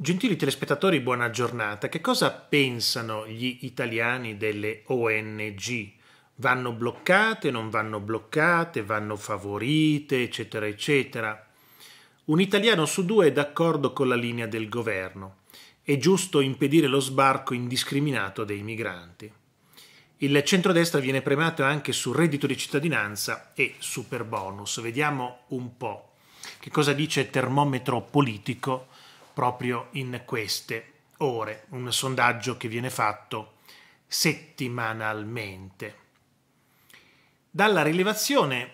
Gentili telespettatori, buona giornata. Che cosa pensano gli italiani delle ONG? Vanno bloccate, non vanno bloccate, vanno favorite, eccetera, eccetera. Un italiano su due è d'accordo con la linea del governo. È giusto impedire lo sbarco indiscriminato dei migranti. Il centrodestra viene premiato anche su reddito di cittadinanza e super bonus. Vediamo un po' che cosa dice termometro politico proprio in queste ore, un sondaggio che viene fatto settimanalmente. Dalla rilevazione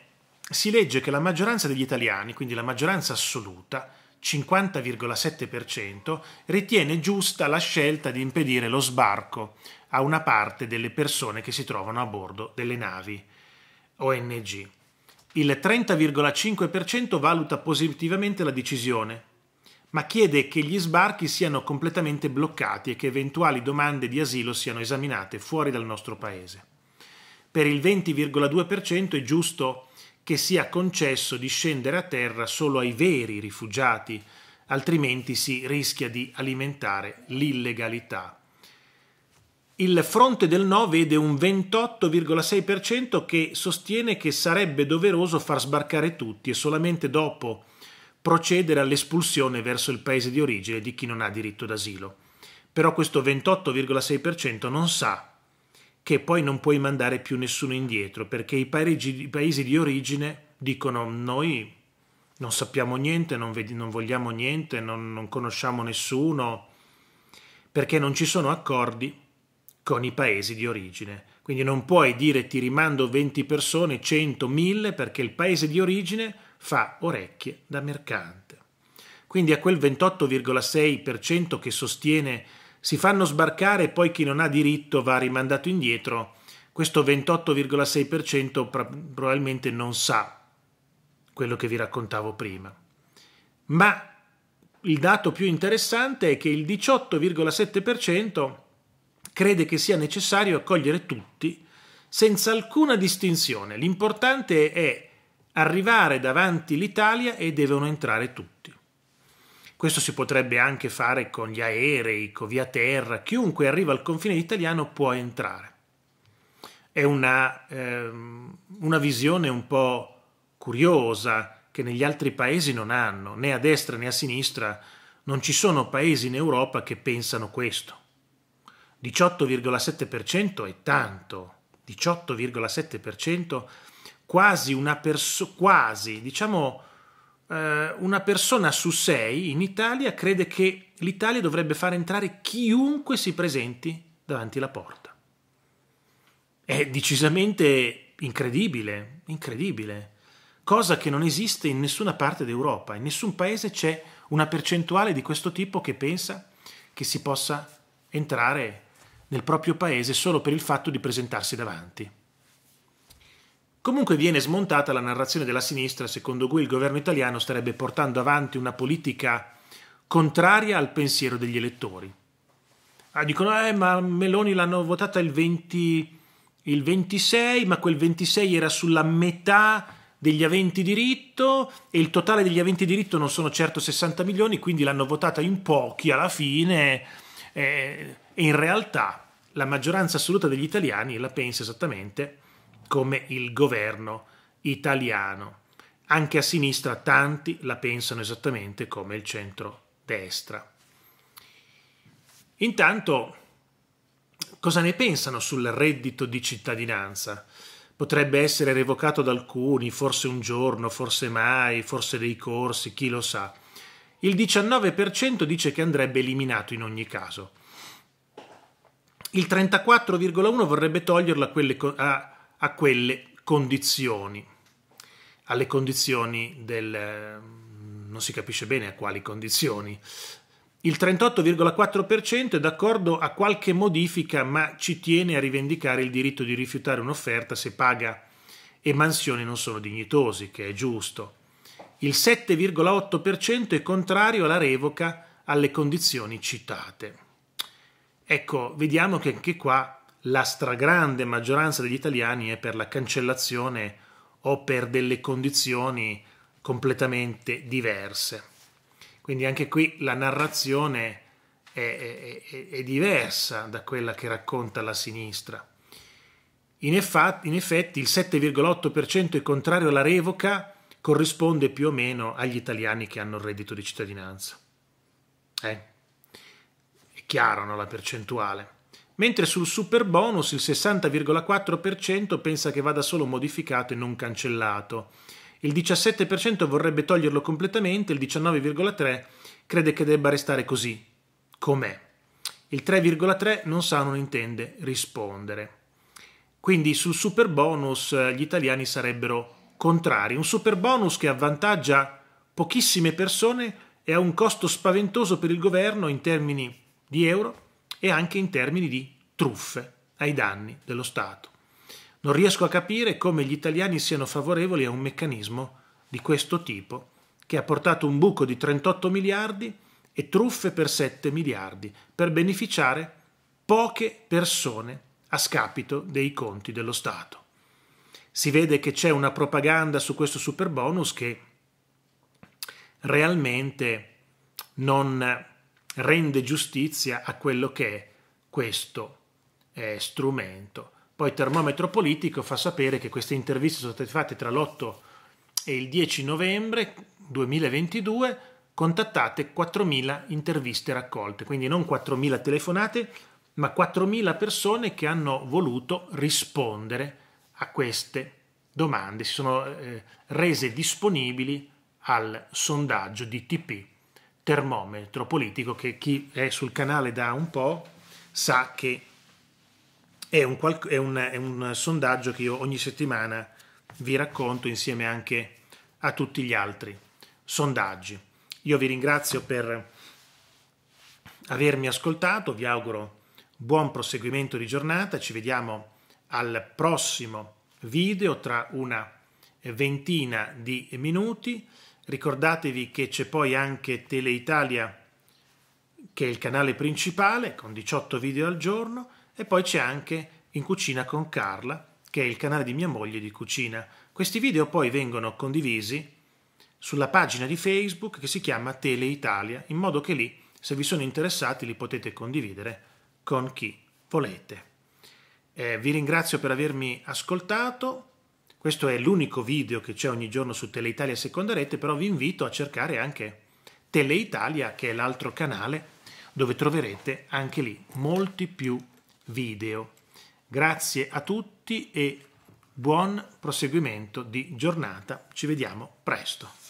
si legge che la maggioranza degli italiani, quindi la maggioranza assoluta, 50,7%, ritiene giusta la scelta di impedire lo sbarco a una parte delle persone che si trovano a bordo delle navi ONG. Il 30,5% valuta positivamente la decisione, ma chiede che gli sbarchi siano completamente bloccati e che eventuali domande di asilo siano esaminate fuori dal nostro Paese. Per il 20,2% è giusto che sia concesso di scendere a terra solo ai veri rifugiati, altrimenti si rischia di alimentare l'illegalità. Il fronte del no vede un 28,6% che sostiene che sarebbe doveroso far sbarcare tutti e solamente dopo procedere all'espulsione verso il paese di origine di chi non ha diritto d'asilo. Però questo 28,6% non sa che poi non puoi mandare più nessuno indietro perché i, paesi di origine dicono noi non sappiamo niente, non, vogliamo niente, non, non conosciamo nessuno, perché non ci sono accordi con i paesi di origine. Quindi non puoi dire ti rimando 20 persone, 100, 1000 perché il paese di origine fa orecchie da mercante. Quindi a quel 28,6% che sostiene si fanno sbarcare e poi chi non ha diritto va rimandato indietro, questo 28,6% probabilmente non sa quello che vi raccontavo prima. Ma il dato più interessante è che il 18,7% crede che sia necessario accogliere tutti senza alcuna distinzione. L'importante è arrivare davanti l'Italia e devono entrare tutti. Questo si potrebbe anche fare con gli aerei, con via terra, chiunque arriva al confine italiano può entrare. È una, ehm, una visione un po' curiosa che negli altri paesi non hanno, né a destra né a sinistra, non ci sono paesi in Europa che pensano questo. 18,7% è tanto, 18,7% quasi una persona, quasi, diciamo eh, una persona su sei in Italia crede che l'Italia dovrebbe far entrare chiunque si presenti davanti alla porta. È decisamente incredibile, incredibile, cosa che non esiste in nessuna parte d'Europa, in nessun paese c'è una percentuale di questo tipo che pensa che si possa entrare nel proprio paese solo per il fatto di presentarsi davanti. Comunque viene smontata la narrazione della sinistra secondo cui il governo italiano starebbe portando avanti una politica contraria al pensiero degli elettori. Ah, dicono, eh, ma Meloni l'hanno votata il, 20, il 26, ma quel 26 era sulla metà degli aventi diritto e il totale degli aventi diritto non sono certo 60 milioni, quindi l'hanno votata in pochi alla fine eh, e in realtà la maggioranza assoluta degli italiani la pensa esattamente come il governo italiano. Anche a sinistra tanti la pensano esattamente come il centro-destra. Intanto, cosa ne pensano sul reddito di cittadinanza? Potrebbe essere revocato da alcuni, forse un giorno, forse mai, forse dei corsi, chi lo sa. Il 19% dice che andrebbe eliminato in ogni caso. Il 34,1% vorrebbe toglierlo a quelle, a a quelle condizioni, alle condizioni del... Mm, non si capisce bene a quali condizioni. Il 38,4% è d'accordo a qualche modifica ma ci tiene a rivendicare il diritto di rifiutare un'offerta se paga e mansioni non sono dignitosi, che è giusto. Il 7,8% è contrario alla revoca alle condizioni citate. Ecco, vediamo che anche qua la stragrande maggioranza degli italiani è per la cancellazione o per delle condizioni completamente diverse. Quindi anche qui la narrazione è, è, è diversa da quella che racconta la sinistra. In, effetti, in effetti il 7,8% è contrario alla revoca, corrisponde più o meno agli italiani che hanno il reddito di cittadinanza. Eh? È chiaro no, la percentuale mentre sul super bonus il 60,4% pensa che vada solo modificato e non cancellato. Il 17% vorrebbe toglierlo completamente, il 19,3% crede che debba restare così, com'è. Il 3,3% non sa o non intende rispondere. Quindi sul super bonus eh, gli italiani sarebbero contrari. Un super bonus che avvantaggia pochissime persone e ha un costo spaventoso per il governo in termini di euro e anche in termini di truffe ai danni dello Stato. Non riesco a capire come gli italiani siano favorevoli a un meccanismo di questo tipo che ha portato un buco di 38 miliardi e truffe per 7 miliardi per beneficiare poche persone a scapito dei conti dello Stato. Si vede che c'è una propaganda su questo super bonus che realmente non rende giustizia a quello che è questo eh, strumento. Poi Termometro Politico fa sapere che queste interviste sono state fatte tra l'8 e il 10 novembre 2022, contattate 4.000 interviste raccolte, quindi non 4.000 telefonate, ma 4.000 persone che hanno voluto rispondere a queste domande, si sono eh, rese disponibili al sondaggio di TP termometro politico che chi è sul canale da un po' sa che è un, è un, è un sondaggio che io ogni settimana vi racconto insieme anche a tutti gli altri sondaggi. Io vi ringrazio per avermi ascoltato, vi auguro buon proseguimento di giornata, ci vediamo al prossimo video tra una ventina di minuti. Ricordatevi che c'è poi anche Tele Italia, che è il canale principale, con 18 video al giorno, e poi c'è anche In Cucina con Carla, che è il canale di mia moglie di cucina. Questi video poi vengono condivisi sulla pagina di Facebook che si chiama Tele Italia, in modo che lì, se vi sono interessati, li potete condividere con chi volete. Eh, vi ringrazio per avermi ascoltato questo è l'unico video che c'è ogni giorno su Teleitalia Seconda Rete, però vi invito a cercare anche Teleitalia, che è l'altro canale, dove troverete anche lì molti più video. Grazie a tutti e buon proseguimento di giornata. Ci vediamo presto.